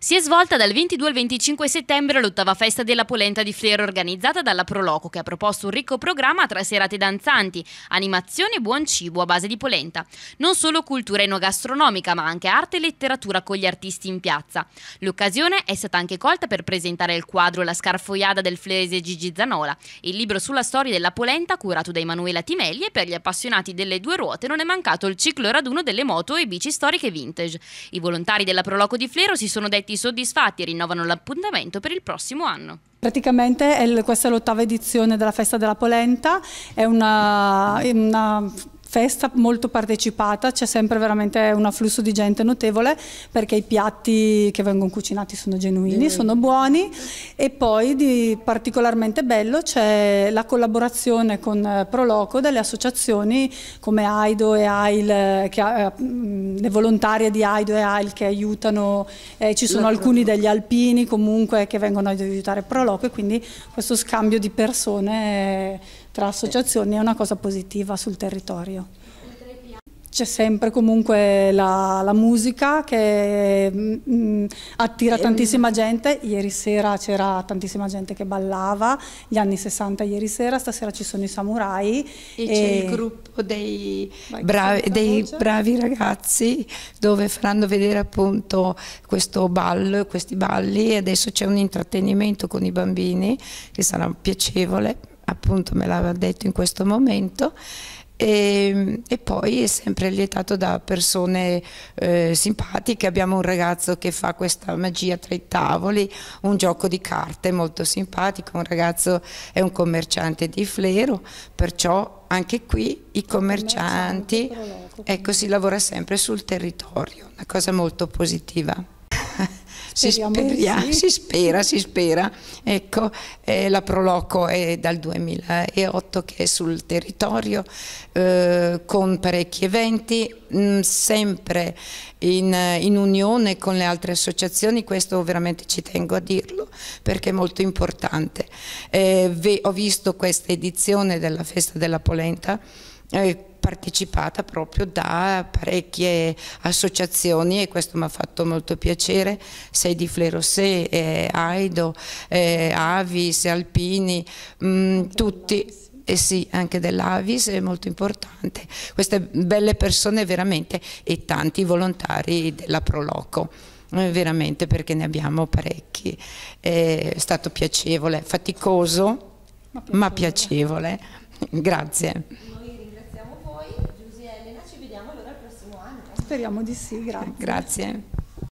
Si è svolta dal 22 al 25 settembre l'ottava festa della polenta di Flero organizzata dalla Proloco che ha proposto un ricco programma tra serate danzanti, animazione e buon cibo a base di polenta. Non solo cultura enogastronomica ma anche arte e letteratura con gli artisti in piazza. L'occasione è stata anche colta per presentare il quadro La scarfoiada del flerese Gigi Zanola, il libro sulla storia della polenta curato da Emanuela Timelli e per gli appassionati delle due ruote non è mancato il ciclo raduno delle moto e bici storiche vintage. I volontari della Proloco di Flero si sono detti clienti soddisfatti rinnovano l'appuntamento per il prossimo anno. Praticamente questa è l'ottava edizione della Festa della Polenta, è una, una festa molto partecipata, c'è sempre veramente un afflusso di gente notevole perché i piatti che vengono cucinati sono genuini, mm. sono buoni e poi di particolarmente bello c'è la collaborazione con eh, Proloco delle associazioni come AIDO e AIL, eh, che, eh, le volontarie di AIDO e AIL che aiutano, eh, ci sono alcuni degli alpini comunque che vengono ad aiutare Proloco e quindi questo scambio di persone tra associazioni è una cosa positiva sul territorio. C'è sempre comunque la, la musica che mh, mm, mm, attira eh, tantissima gente, ieri sera c'era tantissima gente che ballava, gli anni 60 ieri sera, stasera ci sono i samurai. E, e c'è il gruppo dei, bravi, dei bravi, ragazzi dove faranno vedere appunto questo ballo, questi balli e adesso c'è un intrattenimento con i bambini che sarà piacevole appunto me l'aveva detto in questo momento e, e, poi è sempre lietato da persone eh, simpatiche. Abbiamo un ragazzo che fa questa magia tra i tavoli, un gioco di carte molto simpatico, un ragazzo è un commerciante di flero, perciò anche qui i commercianti, ecco. ecco si lavora sempre sul territorio, una cosa molto positiva si, speria, sì. si spera, si spera. Ecco, eh, la Proloco è dal 2008 che è sul territorio eh, con parecchi eventi, mh, mm, sempre in, in, unione con le altre associazioni, questo veramente ci tengo a dirlo perché è molto importante. Eh, ve, ho visto questa edizione della Festa della Polenta eh, partecipata proprio da parecchie associazioni e questo mi ha fatto molto piacere, sei di Flerossé, eh, Aido, eh, Avis, Alpini, mh, mm, tutti eh sì, anche dell'Avis è molto importante, queste belle persone veramente e tanti volontari della Proloco eh, veramente perché ne abbiamo parecchi è stato piacevole, faticoso ma piacevole, ma piacevole. grazie Elena, ci vediamo allora il prossimo anno. Speriamo di sì, grazie. grazie.